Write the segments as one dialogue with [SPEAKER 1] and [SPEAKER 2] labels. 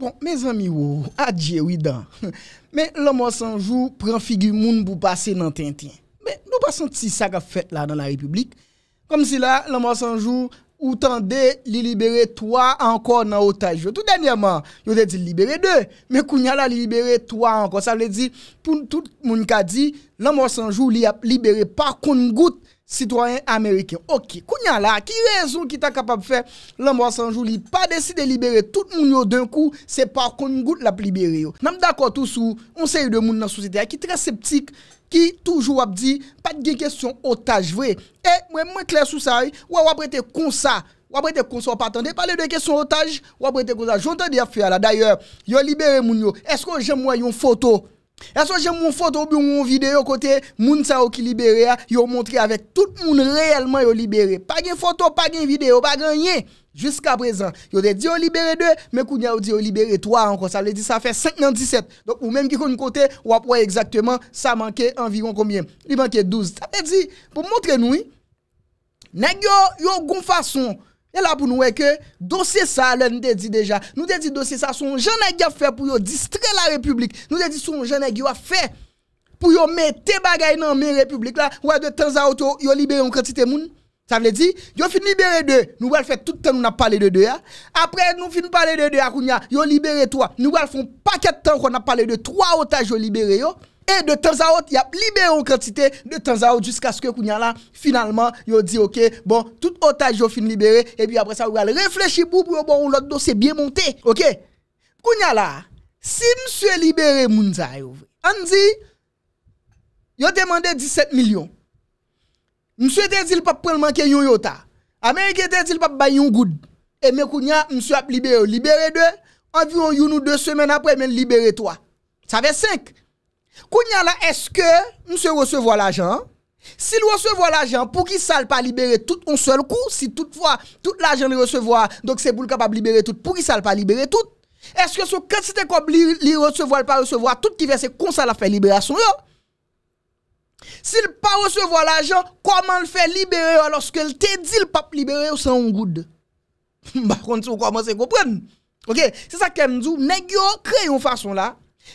[SPEAKER 1] Bon, mes amis, adieu, adieu, dan. Mais l'homme sans jour prend figure moun pour passer dans Tintin. Mais nous passons si ça à fait là dans la République. Comme si là, l'homme sans jour, ou tendez li libérer trois encore dans otage. Tout dernièrement, yo avez dit libérer deux, mais kounya la libérer trois encore. Ça veut dire pour tout le qui a dit l'homme sans jour li a libéré pas contre goutte Citoyen Ameriken. Ok. Kou nya la? Ki rezon ki ta kapab fe? Lama Sanjou li pa desi de libere tout moun yo den kou. Se pa kon ngout la plibere yo. Nam da kwa tout sou. On se yu de moun nan soucite a ki tre septik. Ki toujou ap di. Pat gen kestyon otaj vre. E eh, mwen mwen kler sou sa. Ou ap rete kon sa. Ou ap rete kon sa patande. Parle de kestyon otaj. Ou ap rete kon sa. Jontan di a fe ala. Daye yo libere moun yo. Esko jem mwen yon foto? Est-ce que j'ai mon photo ou mon vidéo côté moun sa qui libéré yo montré avec tout le monde réellement yo libéré. Pas de photo, pas de vidéo, pas de rien. jusqu'à présent. Yo te dit yo libéré deux, mais kounya yo dit yo libéré trois encore. Ça veut dire ça fait 5 dans 17. Donc ou même qui kon côté ou après exactement ça manquait environ combien Il manquait 12. Ça veut dire pour montrer nous, nèg yo yo gon façon et là, pour nous, que dossier ça, nous avons dit déjà, nous avons dit dossier ça, son jeune qui a fait pour distraire la République. Nous avons dit son jeune qui a fait pour mettre bagailles dans la République. Là, ou de temps à autre, ont libéré une quantité de monde. Ça veut dire, yo fin libéré deux. Nous allons faire tout le temps, nous avons parlé de deux. Hein. Après, nous fin parler de deux, ont libéré trois. Nous allons faire un paquet de temps qu'on a parlé de trois otages libérés. Libéré, et de temps à autre, il y a libéré une quantité de temps à autre jusqu'à ce que Kounyala, finalement, il dit, OK, bon, tout otage, il fin libéré. Et puis après ça, il va réfléchir pour, pour, bon, l'autre dossier bien monté. OK? Kounyala, si monsieur libéré Mounza, on dit, il a demandé 17 millions. Monsieur te dit, il pas prendre manquer yon yota. Américain te dit, il pas bailler yon good. Et mais Kounia, monsieur a libéré, libéré deux, environ une ou deux semaines après, mais libéré trois. Ça fait cinq. Kou nyan la, eske mse recevo la jan? Si l recevo la jan, pou ki sa l pa libere tout un sol kou? Si tout vwa, tout la jan li recevo, donk se pou l kapab libere tout, pou ki sa l pa libere tout? Eske sou ket se te kop li recevo l pa recevo a tout ki ve se kon sa la fe libere a son yo? Si l pa recevo la jan, koman l fe libere yo loske l te di l pap libere yo sa on goud? Ba konti ou koman se kopren? Ok, se sa ken djou, negyo kreyon fason la,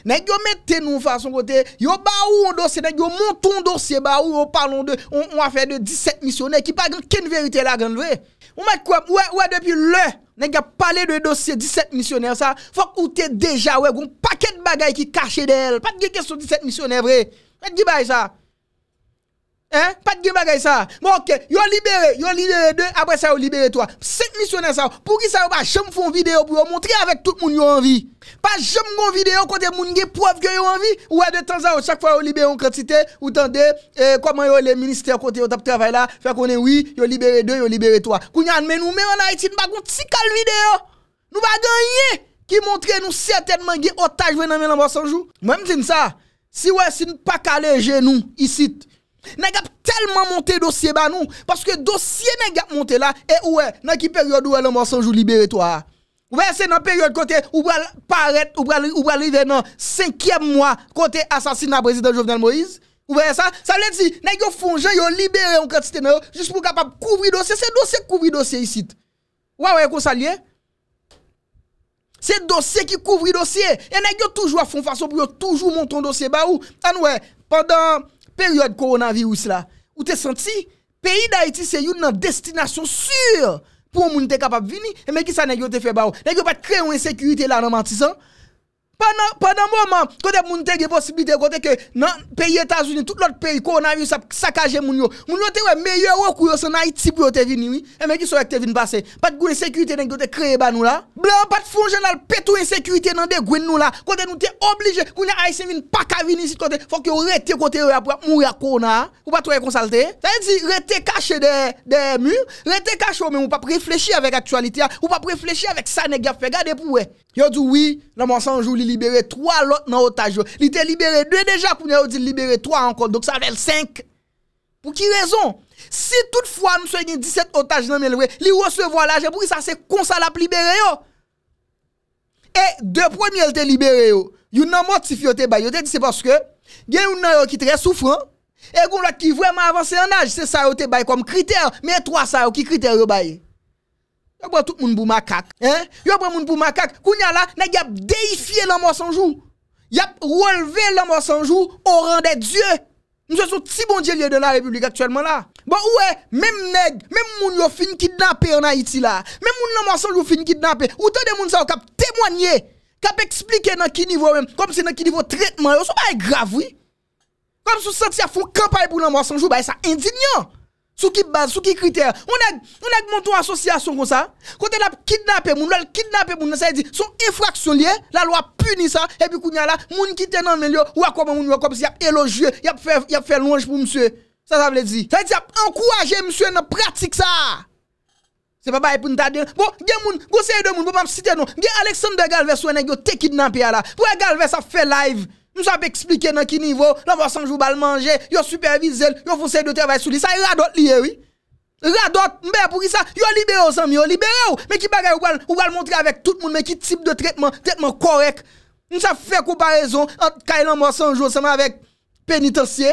[SPEAKER 1] Nèk yo mette nou fason kote, yo ba ou yon dosye, nèk yo montou yon dosye, ba ou yon parlon de, yon afe de 17 misyoner ki pa gen ken verite la gen lwe. Ou mè kouèm, ouè, ouè, dèpi lè, nèk ya pale de dosye 17 misyoner sa, fòk oute deja wè, goun pakèd bagay ki kache del, pat ge kèson 17 misyoner vre, mè di bay sa. Ha? Pat gen bagay sa. Bon, ok. Yon libere. Yon libere 2, apre sa yon libere 3. Set misyonè sa. Pou ki sa yon pa, jem fon video pou yon montre avèk tout moun yon anvi. Pa jem gon video kote moun gen pou avèk yon anvi. Ouè de tan za, ou chak fwa yon libere yon kratite. Ou tan de, ee, koman yon le minister kote yon tap travay la. Fèk yon e wii, yon libere 2, yon libere 3. Kou nyan men nou mè yon a eti, nou bagon tsi kal video. Nou bagan ye, ki montre nou setenman gen otaj vè nan men anvò sanjou. Mwen mwen mwen Nè gap telman monte dosye ba nou Paske dosye nè gap monte la E ouè, nan ki periode ouè lè monsanjou libere to a Ouè, se nan periode kote Ou wè lè paret, ou wè lè lè venan 5è mwa kote Asasin nan prezident Jovenel Moïse Ouè sa, sa lè di, nè yo fonjan Yo libere yon kratiste nou, jis pou kapap Kouvri dosye, se dosye kouvri dosye yisit Ouè, ouè, kon sa liye Se dosye ki kouvri dosye E nè yo toujwa fon fason Pou yo toujwa monton dosye ba ou An wè, pandan période coronavirus là, ou t'es senti, pays d'Haïti c'est une destination sûre pour moun capable de venir. Et mais qui ça que pas fait bah? N'a pas créé une insécurité là dans Martisan? Pendant moment, kote moun te ge possibilité kote que nan pays états unis tout l'autre pays a moun yo. Moun te meilleur ou kou pou te vini, E mais ki sont te vini sécurité pas de ba nou là. Blan pas de pétou insécurité nan de gwen nou là. Kote nou te oblige, kou vini sit kote, fok yo rete kote yo Ou pas ne konsalte. ça rete caché de, derrière rete caché ou ou pas réfléchir avec actualité ou pas réfléchir avec sa nèg ne garder Yo dit oui, nan libéré trois l'autre dans otage. Il était libéré deux déjà, pour nous dit libéré trois encore. Donc ça fait cinq. Pour qui raison? Si toutefois nous sommes 17 otages dans le il recevoir l'argent pour ça c'est con ça l'a libéré Et deux premiers te était yo. Yon nan motif yo te ba, dit c'est parce que y yon un qui très souffrant et gon autre qui vraiment avancé en âge, c'est ça yo te comme critère, mais trois ça qui critère vous avez. Yo pas tout le monde makak. Hein? Yo le monde pour macaque. Kounya là, nèg y déifié l'amour sans jour. Y a relevé l'amour sans jour au rang des dieux. Nous sommes petit bon Dieu de la République actuellement là. Bon ouais, même nèg, même moun yo fin kidnappé en Haïti là. Même moun l'homme sans jour fin kidnappé. Ou tant de moun ça kap témoigner, ont expliquer dans quel niveau même, comme c'est dans niveau traitement, yo sont pas grave oui. Comme si ça font campagne pour l'amour sans jour, bah ça indignant. Sous qui base, sous qui critère On a on a monté association comme ça. Quand elle a kidnappé moun, elle kidnappé moun, ça dit son infraction liée, la loi punit ça et puis kounya là, mon qui t'en en milieu ou a comment moun comme si y a élogieux, y a fait y a fait louange pour monsieur. Ça ça veut dire. Ça dit encourager monsieur dans pratique ça. C'est pas pareil pour nous Bon, il y a moun, conseil de mon, bon pas citer non. Il y a Alexandre Galvez ou un qui yo te kidnappé là. Pour Galvez a fait live. Nous avons expliqué dans quel niveau, dans va sans jour bal manger, yo supervisé, yo fonse de travail sur lui, ça radot lié oui. Radot, mais pour qui ça, yo libéré aux amis, yo libéré mais qui bagay ou va montrer avec tout le monde mais qui type de traitement, traitement correct. Nous avons fait comparaison entre Kailan mort sans jour ça avec pénitencier.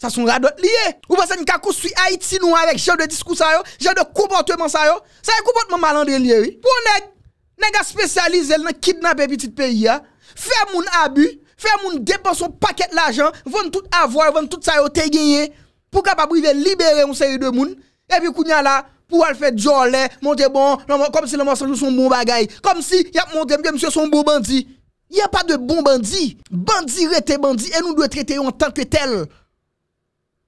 [SPEAKER 1] Ça sont radot lié. Ou pensez que nous construit Haïti nous avec genre de discours ça yo, genre de comportement ça yo. Ça un comportement malandré lié oui. Pour nèg, nèg spécialisé dans kidnapper petit pays Faire moun abus Fè moun depan son paket l'ajan, voun tout avouar, voun tout sa yo te genye, pou ka pa briven libere yon seri de moun, e pi kounya la, pou al fè jor lè, moun de bon, kom si lè moun sanjou son bon bagay, kom si yap moun de mwen msye son bon bandi. Yè pa de bon bandi, bandi rete bandi, e nou dwe trete yon tanke tel.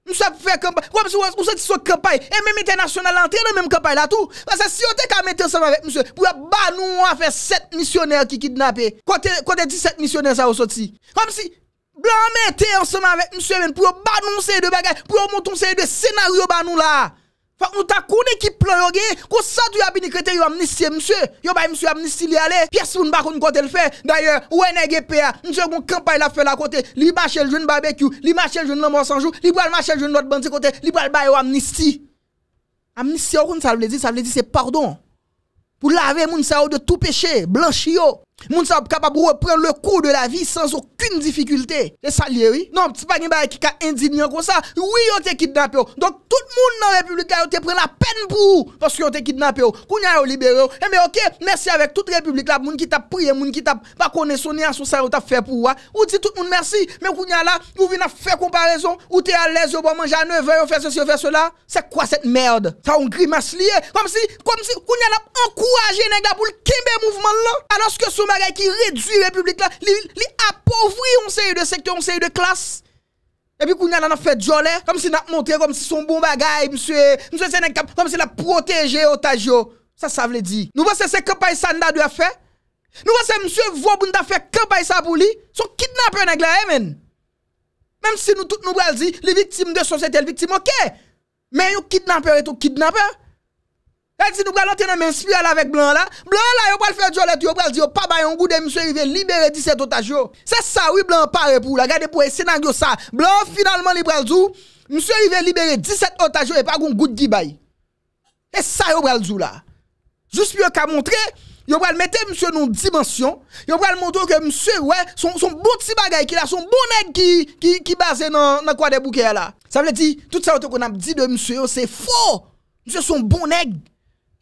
[SPEAKER 1] Moussa pou fè kompay. Kwa mè si moussa ti sou kompay. E mè mè te nasyonal lantè. E mè mè kompay la tou. Pase si yo te ka mè te anseman vek moussa. Pou yo ban nou anfe set misioner ki kidnapè. Kwa te di set misioner sa ou sot si. Kwa mè si. Blan mè te anseman vek moussa ven. Pou yo ban nou sey de bagay. Pou yo montou sey de senaryo ban nou la. Fa kon ta kon e ki plan yo ge, kon sa du ya bini kete yo amnistie mswe. Yo bay mswe amnistie li ale, piye soun ba kon kote l fe. Daye, ou ene gepe ya, mswe kon kampay la fe la kote. Li ma chel jwen babek yo, li ma chel jwen laman sanjou, li bo al ma chel jwen lot bante kote, li bo al bay yo amnistie. Amnistie yo kon sa vle di, sa vle di se pardon. Pou la ve moun sa ou de tou peche, blanchi yo. Moun sa wap kapap wap pren le kou de la vi Sans wakun difikulte non, Le salyeri Non, ti pa gen ba ki ka indignan kon sa Ou yon te kidnap yo Donk tout moun nan republik la Yon te pren la pen pou Paske yon te kidnap yo Kou nyan yo libere yo E me ok Mersi avek tout republik la Moun ki ta priye Moun ki ta pa kone soni An sou sa yon ta fe pou wa Ou ti tout moun mersi Men kou nyan la Yon vin la fe komparaison Ou te alez yo bon manje An nou ven yo fese si yo fese la Se kwa set merd Sa yon grimas liye Kom si Kom si kou nyan la ki redwi republik la, li apovri on se yu de sektor, on se yu de klas. Epi kou nyan an a fe djole, kom si nat montre, kom si son bon bagay, kom si la proteje otajyo, sa sa vle di. Nou va se se kapay sa nda dwe a fe, nou va se msye vwaboun da fe kapay sa pou li, son kidnapper neg la e men. Mem si nou tout nou bral di, li viktim de sosetel, viktim ok, men yo kidnapper eto kidnapper. El di nou pral antene menspire la vek blan la. Blan la yo pral fè diolè tu yo pral di yo pa bayon goudè msè yi ve libere 17 otajyo. Se sa wè blan pare pou la gade pou e senagyo sa. Blan finalmente li pral zou. Msè yi ve libere 17 otajyo e pa goun goud gibay. E sa yo pral zou la. Jouspi yo ka montre. Yo pral mette msè nou dimensyon. Yo pral montre yo ke msè wè son bout si bagay ki la. Son bonèk ki base nan kwa de boukè la. Sa vle di tout sa wote kon ap di de msè yo se fò. Msè son bonèk. Bon bon,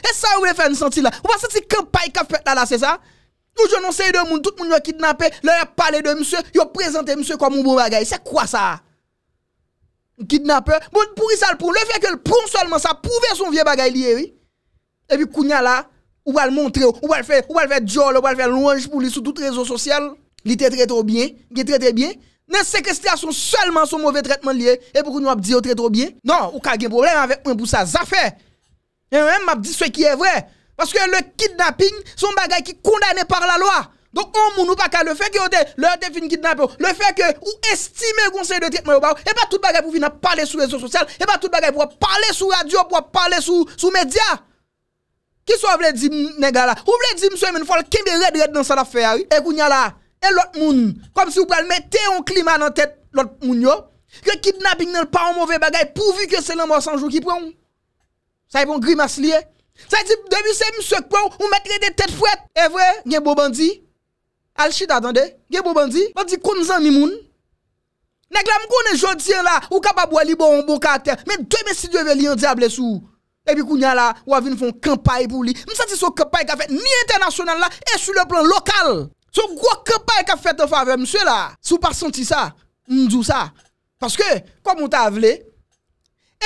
[SPEAKER 1] e sa ou wè fè n senti la? Ou wè senti kèm pay kèm fèt la la, se sa? Nou jounon se yè de moun, tout moun yò kidnapè, lè yè pale de msè, yò prezantè msè kwa moun bon bagay. Se kwa sa? Kidnapè? Moun pouri sa l'proun. Le fè kè l'proun solman sa prouvè son vie bagay liye, oui. E pi kounya la, ou wè l'montré, ou wè l'fè, ou wè l'fè djol, ou wè l'fè l'louanj pou li sou tout rezo sosyal. Li te tre tre bien, li te tre te bien. Nè se kèstia son solman son Yon m ap di sou ki e vre. Paske le kidnapping son bagay ki kondane par la loa. Donk an moun ou pa ka le fe ke ou te, le ou te fin kidnape ou. Le fe ke ou estime gounse de tretman ou pa ou. E pa tout bagay pou fin a pale sou rezo sosyal. E pa tout bagay pou a pale sou radio, pou a pale sou media. Ki sou a vle di nega la. Ou vle di m sou men fol ke m e red red nan san afer. E koun ya la. E lot moun. Kom si ou pral mette yon klima nan tet lot moun yo. Yo kidnapping nan l pa ou mouve bagay pou vi ke se l an mou sanjou ki prou. Ça y est, grimace lié. Ça dit, depuis c'est monsieur quoi, on mettrait des têtes fouettes. Et eh, vrai, il y a beau bandit. Alchid, attendez, il y a beau bandit. nous dit, comme ça, mimoun. Nèg la m'konne jodi là, ou capable li bon bon caractère. Mais deux messieurs Dieu veut li en diable sous. Et puis kounya là, ou a font campagne pour lui. M'sa ce son campagne qu'a fait ni international là et sur le plan local. Son gros campagne a fait en faveur monsieur là. Sou pas senti ça, m'dou ça. Parce que comme on t'a avlé,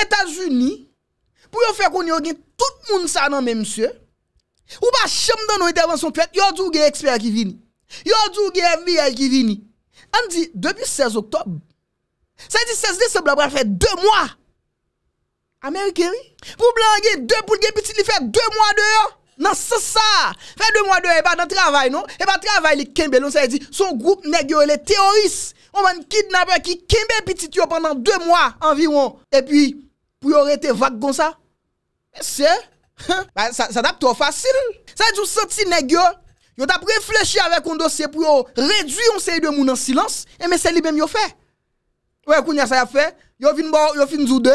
[SPEAKER 1] États-Unis pou yo fe kon yo gen tout moun sa nan men msye, ou ba chem dan nou intervensyon pwet, yo djou gen eksper ki vini, yo djou gen FBI ki vini, an di, debi 16 oktob, sa yi di 16 deceblabra fe 2 mwa, Amerikewi, pou blan gen 2 poul gen piti ni fe 2 mwa deyo, nan se sa, fe 2 mwa deyo e ba nan travay nou, e ba travay li kembe, non, son group negyo e le teoris, ou man kid nabra ki kembe piti tiyo pandan 2 mwa anviron, e pi pou yo rete vak gonsa, Monsieur, hein? bah, ça, ça tape trop facile. Ça dit senti nèg yo, ont t'a réfléchi avec un dossier pour réduire un série de moun en silence et eh, mais c'est lui même a fait. Ouais, kounya ça y a fait, il vinn bon, yo fin deux.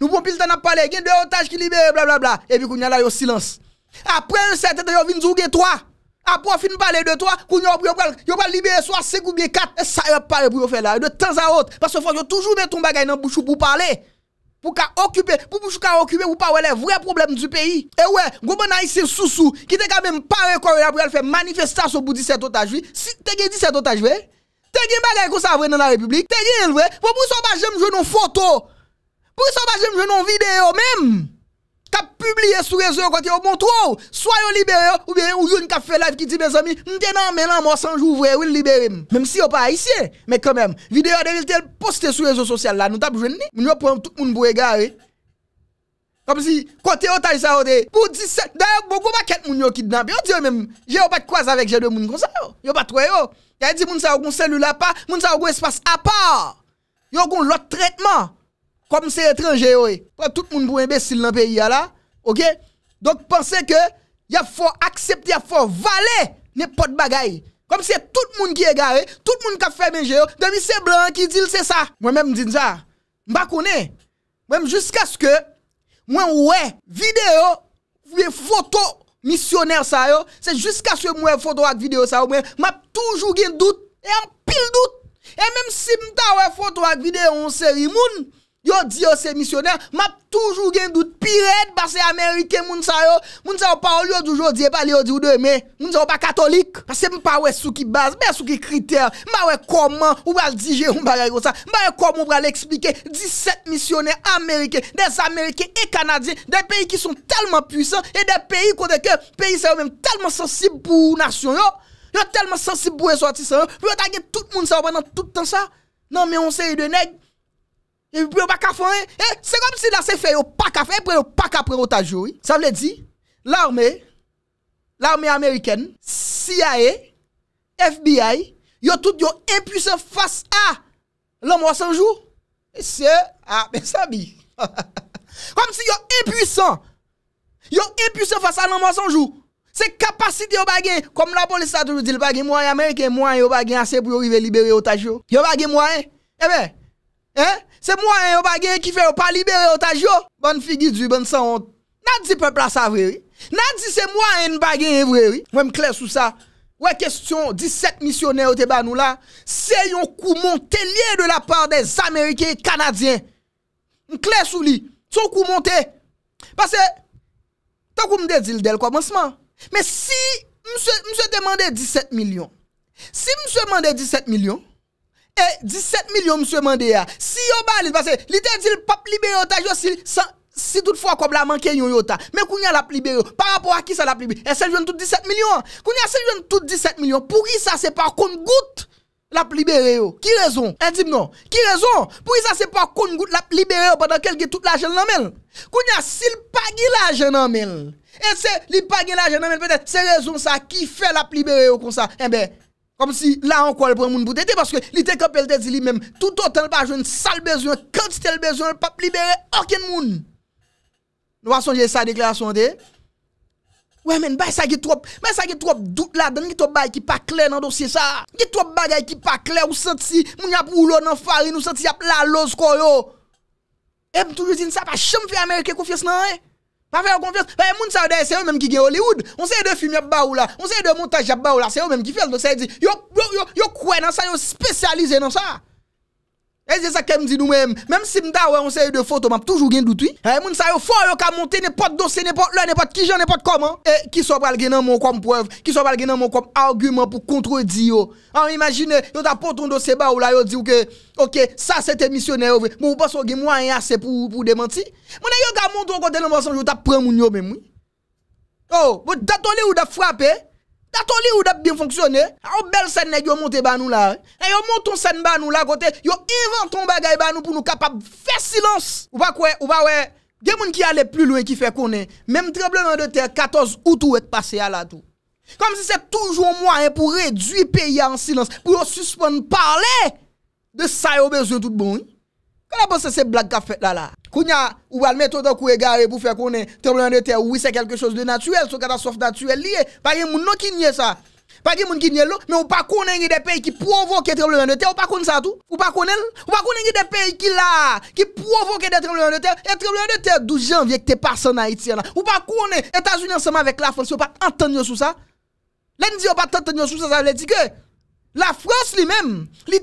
[SPEAKER 1] Nous on pile temps n'a parler, gen deux otages qui libérer, bla bla bla et puis kounya là a silence. Après un certain temps yo vinn djou trois. Après fin parler de toi, kounya yo pral yo libérer soit 5 ou bien 4 et ça yo parle pour yo faire là de temps à autre parce que faut toujours mettre ton bagage dans bouche pour parler. Pou ka okype, pou pou chou ka okype ou pa wè lè vwè problem di peyi. E wè, gwo mwen ay se sousou, ki te kamèm parè korè la pou yal fè manifestasyon pou 17 otajvi. Te gen 17 otajvi? Te gen bagay kon sa vwè nan la republik? Te gen lwè? Pou pou soubache jèm jwè nan foto? Pou pou soubache jèm jwè nan video mèm? ka publie sou rezo yo kote yo montrou swa yo libere yo ou bere ou yon ka fe live ki di bezomi mtenan menan morsanj ou vwere wil libere m menm si yo pa a isye me komem videyo de vil tel poste sou rezo sosyal la nou tab jwen ni moun yo pwem tout moun bou e gare kap si kote yo taj sa wote pou di se dayo mwou mwaket moun yo ki dna mwen yo di yo menm je yo pa kwa sa vek je de moun kon sa yo yo pa twayo ya di moun sa wakon selula pa moun sa wakon espas apa yo wakon lot tretman kom se etranje yo e, kwa tout moun bouen besil nan peyi ya la, ok, donk pense ke, ya fò aksepti, ya fò vale, ne pot bagay, kom se tout moun ki e gare, tout moun ka fè menje yo, demi se blan ki dil se sa, mwen mèm din sa, mba kone, mwen mèm jusqu aske, mwen wè, videyo, wè foto, missioner sa yo, se jusqu aske mwen wè foto ak videyo sa yo, mwen mèm toujou gen dout, e an pil dout, e mèm si mta wè foto ak videyo, mwen se rimoun, Yo di yo se misioner, ma toujou gen dout piret ba se Amerike moun sa yo. Moun se yo pa ol yo di yo di, e pa li yo di ou do eme. Moun se yo pa katolik. Se mou pa we sou ki baz, be sou ki kriter. Ma we koman ou al dije ou mba reyo sa. Ma we koman ou al eksplike 17 misioner Amerike, des Amerike e Kanadie, de peyi ki son telman pwisan, e de peyi kote ke, peyi se yo men telman sensib pou nasyon yo. Yo telman sensib pou e soti se yo. Ve yo tagye tout moun se yo banan tout tan sa. Nan me yon se yi de neg, E, se kom si la se fe yo pa ka fe, e pre yo pa ka pre o tajyo. Sa vle di, l'armè, l'armè Ameriken, CIA, FBI, yo tout yo impuissant face a l'anmo sanjou. E se, a, ben sa bi. Kom si yo impuissant, yo impuissant face a l'anmo sanjou. Se kapasite yo bagè, kom la polisatou, yo di l'bagè mwen Ameriken, mwen yo bagè anse pou yo vive libere o tajyo. Yo bagè mwen, e eh bè. Eh? Se mwa yon bagen ki fe yon pa libere yon tajyo Ban figi dwi, ban san ont Nan di pepla sa vrewi Nan di se mwa yon bagen yon vrewi Mwen mkle sou sa Wè kestyon 17 misyoner ou te ban nou la Se yon kou monten liye de la par des Amerike kanadyen Mkle sou li Son kou monten Pase Tankou mde di l del komansman Mwen se mse demande 17 milyon Si mse mse mende 17 milyon 17 e, milyon mswe mande ya Si yo bali, li te di li pap libere yo ta Si tout fwa kob la manke yon yo ta Men kounya lap libere yo Par rapport a ki sa lap libere yo E se jwen tout 17 milyon Kounya se jwen tout 17 milyon Pou ki sa se pa kon gout Lap libere yo Ki rezon, e di mnon Ki rezon, pou ki sa se pa kon gout Lap libere yo Padan kel ge tout la jen nan men Kounya, si l pa gil la jen nan men E se, li pa gil la jen nan men Pe det, se rezon sa Ki fe lap libere yo kon sa E mbe Kom si la an kwa l pou moun boute, te paske li te kapel te zili menm, toutotan l pa jwen sal bezyon, kante stel bezyon, l pa plibere oken moun. Nwa son jen sa dekla son de. We men, bay sa ge trop, bay sa ge trop dout la, dene ge trop bagay ki pa kle nan dosye sa. Ge trop bagay ki pa kle ou senti, moun ap oulo nan farin ou senti ap la loz kon yo. E mtou je zin sa pa chem fi Amerike kou fyes nan e. Pa fè yo konfyonse, eh, moun sa odeye se yo menm ki gen Hollywood. On se de fimi ap ba ou la, on se de montaj ap ba ou la, se yo menm ki fèl do se di. Yo kwe nan sa, yo spesyalize nan sa. E se sakèm di nou mèm, mèm si mda wè, on se yè yè de fotomap, toujou gen doutwi. Eh, moun sa yò fò, yò ka monte nè pot dosè, nè pot lè, nè pot ki jè, nè pot koman. E, ki so pral gen nan mò kom prev, ki so pral gen nan mò kom argument pou kontro di yò. An, ah, imagine, yò ta pote un dosè ba ou la yò di wè, ok, sa se te misyonè wè, moun bò so gen mwa yè asè pou dèmanti. Mounè yò ka monte yò kontè nan mò sonj, yò ta pran moun yò mèm. O, moun datonè ou da fwapè. Tato li ah, oh, eh, ou dèp bin fonksyonè, an ou bel sèd nèk yo montè ban nou la, an yo monton sèd ban nou la kote, yo inventon bagay ban nou pou nou kapap fè silans. Ou pa kwen, ou pa wè, gen moun ki ale plu louè ki fè konè, mèm trembleman de tè, 14 outou wèk pase ya la tou. Kom si sè toujou mwa, an pou rejui pe ya an silans, pou yo suspon par lè, de sa yo bezon tout bon. Kwa la bon se se blag ka fet la la? Koun ya ou alme to to kouye gare pou fe konen tremblemen de terre. Ouwi se kelke chos de natyuel, so katasof natyuel liye. Pagye moun nou ki nye sa. Pagye moun ki nye lo. Men ou pa konen yi de peyi ki provoke tremblemen de terre. Ou pa konen sa tou? Ou pa konen? Ou pa konen yi de peyi ki la, ki provoke de tremblemen de terre. Et tremblemen de terre dou jan viek te pasan na iti ya la. Ou pa konen Etats-Unis anseman vek la France. Ou pa enten yo sou sa? Len di ou pa enten yo sou sa, sa le di ke. La France li men, li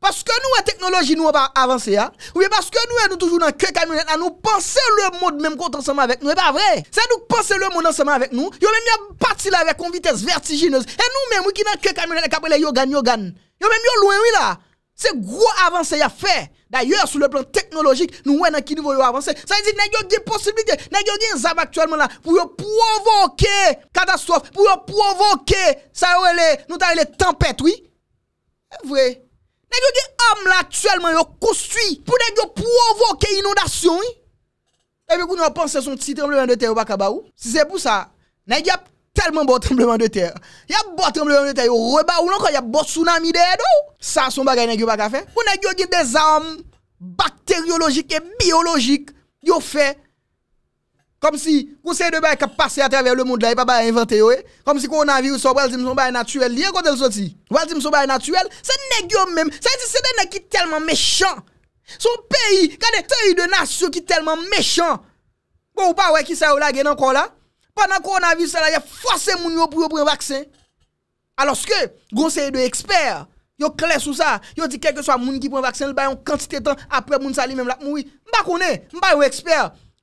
[SPEAKER 1] Parce que nous, la technologie, nous pas avancé. Hein. Oui, parce que nous, nous toujours dans le cœur, nous pensons le monde même quand ensemble avec nous. Ce eh, pas vrai. C'est nous pensons le monde ensemble avec nous. Yo même parti là avec une vitesse vertigineuse. Et nous même, qui dans le camionnette, nous yo gagne, yo gagne. même loin, oui là. C'est gros avancé à fait. D'ailleurs, sur le plan technologique, nous voyons à qui niveau avancer. Ça veut dire que nous des possibilités, nous avons des armes actuellement là pour provoquer catastrophe, pour provoquer, ça, nous avons les tempêtes, oui. C'est vrai. Les hommes actuellement ont construit pour provoquer inondation. Et pensez que c'est son petit tremblement de terre pas Bakabaou. Si c'est pour ça, il y a tellement de tremblement de terre. Il Y a de tremblements de terre Il ou encore y a de tsunami de Ça son bagage nèg a pas fait. Vous avez des armes bactériologiques et biologiques yo fait Kom si gounseye de baye ka pase atrever le moun de la, e pa baye inventer yo, e. Kom si konan vi ou so waltim son baye natyuel, liye kon del soti. Waltim son baye natyuel, se negyo mèm. Se yon se dene ki telman mechan. Son peyi, ka de tey de nasyo ki telman mechan. Kon ou pa wè ki sa ou la gen an kon la. Panan konan vi ou se la, e fwase moun yo pou yo pren vaksen. Aloske, gounseye de eksper, yo kles ou sa, yo di kek ke so a moun ki pren vaksen, l baye yon kantite tan apre moun sali mèm lak moui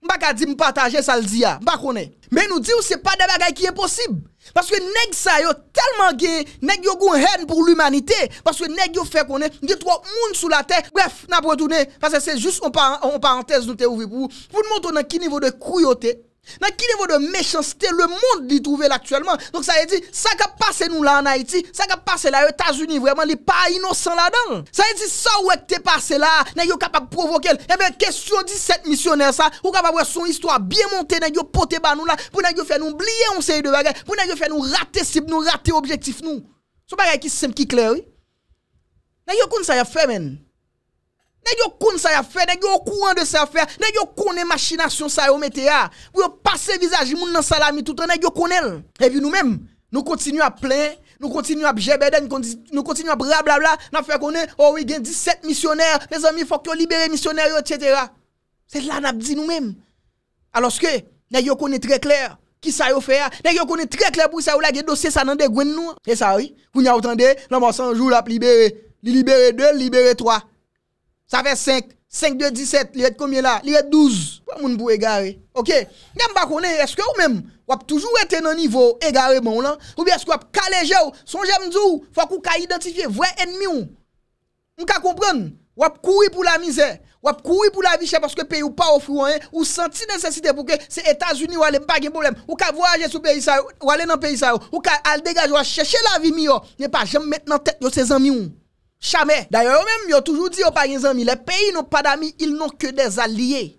[SPEAKER 1] Mbak a di m pataje sa l diya. Mbak kone. Men nou di ou se pa de bagay ki e posib. Paske neg sa yo telman gen. Neg yo goun hen pou l'humanite. Paske neg yo fe kone. Ndi tro moun sou la te. Gref, nabotoune. Paske se jist on pa an tez nou te ouvi pou. Pou nou montou nan ki nivou de kouyote. Dans quel niveau de méchanceté le monde l'y trouve actuellement. Donc ça veut dire, ça qui passé nous là en Haïti, ça qui passé là aux États-Unis, vraiment, les pas innocent là-dedans. Ça veut dire, ça où est passé là, n'est capable de provoquer. Eh bien, question 17 missionnaires, ça, ou capable de son histoire bien montée, n'est poté par nous là, pour nous faire nous oublier on sait de bagages, pour nous faire nous rater si nous rater objectif nous. C'est un bagage qui simple, qui clair, oui. nest pas ça y a fait, Nèg yo koun ça y a fait, nèg yo courant de ça faire, nèg yo connaît e machination ça yo mette a. Pour yo passer visage moun nan salami tout temps nèg yo connaît. Et puis nous-mêmes, nous continuons à plaindre nous continuons à bjebeden, nous continuons à blablabla, nous faisons qu'on est, oh oui, il 17 missionnaires, mes amis, il faut que vous libérer les missionnaires, etc. C'est là qu'on dit nous-mêmes. Alors que, nous koné très clair qui ça yo fait, nous koné très clair pour ça, ou la dossier ça dans des nous. Et ça oui, vous n'y a autant de, nous avons jour, jours libérer, libérer deux, libérer trois. Ça fait 5. 5 2, 17, il combien là Il 12. Pas moun pour égarer. OK N'aime pas connaître est-ce que ou même ou a toujours été dans niveau bon là ou bien est-ce que ou calé ou songez dire faut qu'on ka identifier vrai ennemi ou. On ka comprendre. Ou a courir pour la misère, ou a courir pour la vie parce que pays ou pas offre rien, ou senti nécessité pour que c'est États-Unis ou aller pas de problème. Ou ka voyager le pays ça ou aller dans pays ça ou ka al dégager ou chercher la vie meilleure. N'est pas jamais mettre dans tête de ses amis ou. Chame. Daya yo men, yo toujou di yo par yon zami, le peyi nou pa dami, il nou ke de zaliye.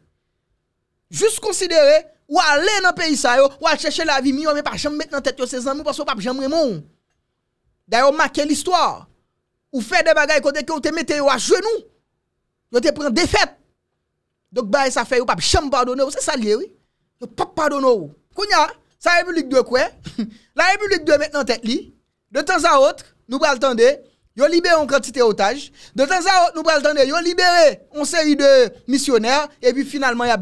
[SPEAKER 1] Jus konsidere, ou a lè nan peyi sa yo, ou a chèche la vi mi, yo men pa chèm met nan tèt yo se zami, pòs yo pap jèm remon. Daya yo make l'histoire. Ou fè de bagay kote ki yo te mette yo a jenou. Yo te pren defèt. Dok bay sa fè yo, pap chèm pardonè, ou se salye, oui. Ou pap pardonè, ou. Kounya, sa republik dwe kwen, la republik dwe met nan tèt li, de tans a otre, nou bral tande, Yo libéré une quantité otage. De temps à autre, nous prenons le temps libéré une série de missionnaires. Et puis finalement, il y a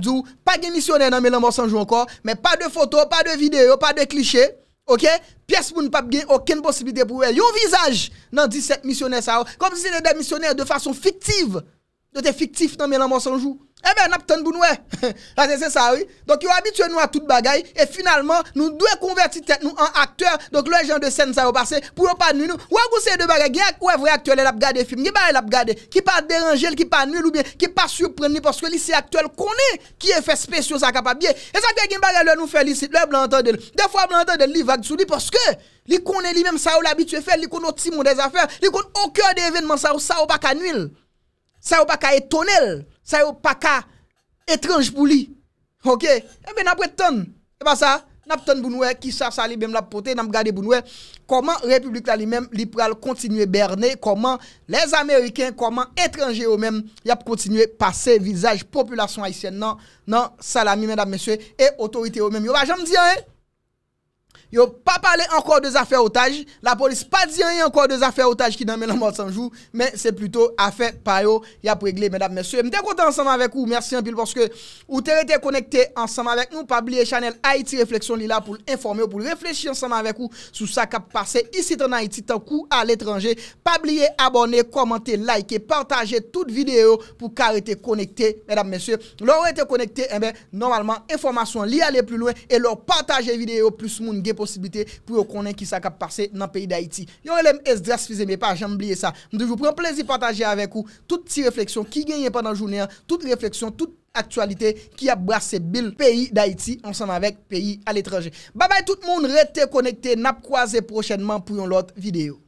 [SPEAKER 1] pas de missionnaires dans Mélan sans encore, mais pas de photos, pas de vidéos, pas de clichés. OK Pièce pour ne pas gagner aucune possibilité pour elle. Yon visage dans 17 missionnaires Comme si c'était des missionnaires de façon fictive. Yo te fiktif nan men la monsanjou. Eh ben, nap ton bounoué. c'est ça, oui. Donc, yo habitué nous à toute bagaille. Et finalement, nous devons convertir nous en acteurs. Donc, le genre de scène, ça au passer. Pour pas nous, nous. Ou à de bagaille. Ou vrai acteur, il a gardé film. Il a gardé. Qui pas déranger, qui pas nul ou bien qui pas surprendre. Parce que lycée actuel connaît qui est fait spéciaux, ça capable bien. Et ça, quelqu'un bagaille, nous fait lycée. Le blanc entendre. Des fois, blanc entendre, lui vague sous lui. Parce que, lui connaît lui-même ça, ou l'habitué faire. Il connaît au mon des affaires. Il connaît aucun événements ça, ou ça, ou pas qu'à nul. Sa yo pa ka etonel, sa yo pa ka etranj pou li. Ok, ebe nan pou eton, eba sa, nan pou eton pou noue, ki sa sa li bem la pou pote, nan pou gade pou noue, koman republik la li men, li pral kontinue berne, koman les Ameriken, koman etranje yo men, yap kontinue pase, vizaj, populasyon Haitien nan, nan salami men dam meswe, e otorite yo men. Yo vajam diyan e! Yo pas parlé encore des affaires otages. La police pas dit rien encore des affaires otages qui dans la mort sans jour, mais c'est plutôt affaire payo y a réglé mesdames messieurs. M'étais content ensemble avec vous. Merci un peu parce que vous été connecté ensemble avec nous. Pas oublier Chanel Haïti réflexion là pour informer pour réfléchir ensemble avec vous sur ça qui a passé ici en Haïti tant coup à l'étranger. Pas oublier abonner, commenter, liker, partager toute vidéo pour été connecté mesdames messieurs. Vous été connecté eh ben normalement information li aller plus loin et leur partager vidéo plus pour posibite pou yo konen ki sa kap pase nan peyi d'Haïti. Yon elem es dras fizeme pa, jen mbliye sa. Mde jou pren plezi pataje avek ou, tout ti refleksyon ki genye padan jounen, tout refleksyon, tout aktualite ki abrase bil peyi d'Haïti ansan avek peyi al etranje. Babay tout moun, rete konekte, nap kwaze prochenman pou yon lot videyo.